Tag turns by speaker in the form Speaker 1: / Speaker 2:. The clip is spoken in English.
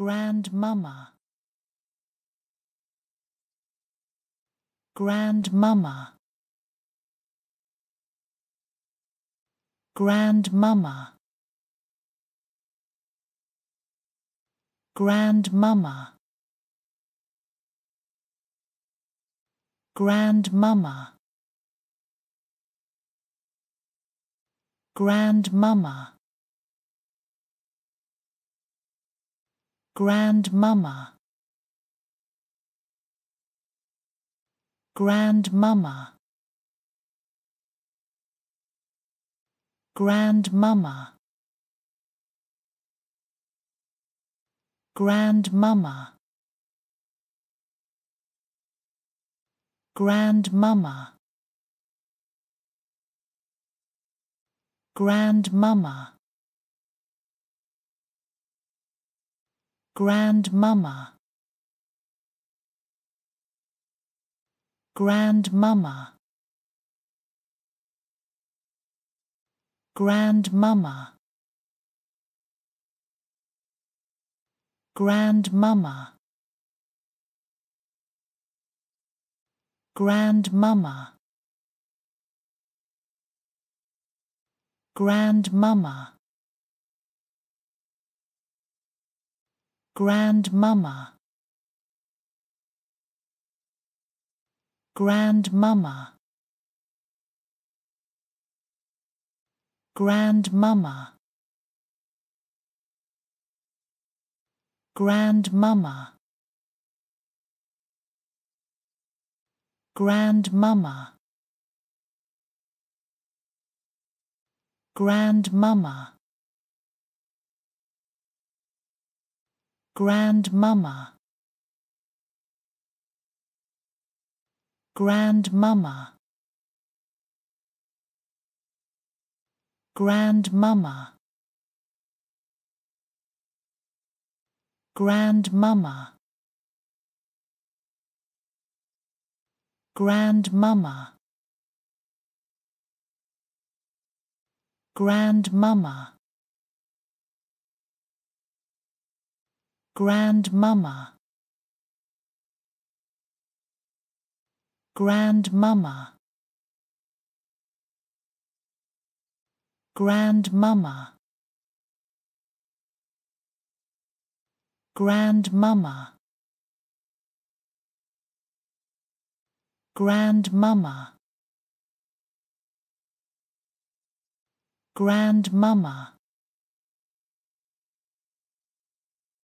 Speaker 1: Grandmama Grandmama Grandmama Grandmama Grandmama Grandmama Grandmama Grandmama Grandmama Grandmama Grandmama Grandmama Grandmama Grandmama Grandmama Grandmama Grandmama Grandmama Grandmama Grandmama Grandmama Grandmama Grandmama Grandmama Grandmama Grandmama Grandmama Grandmama Grandmama Grandmama Grandmama Grandmama Grandmama Grandmama Grandmama Grandmama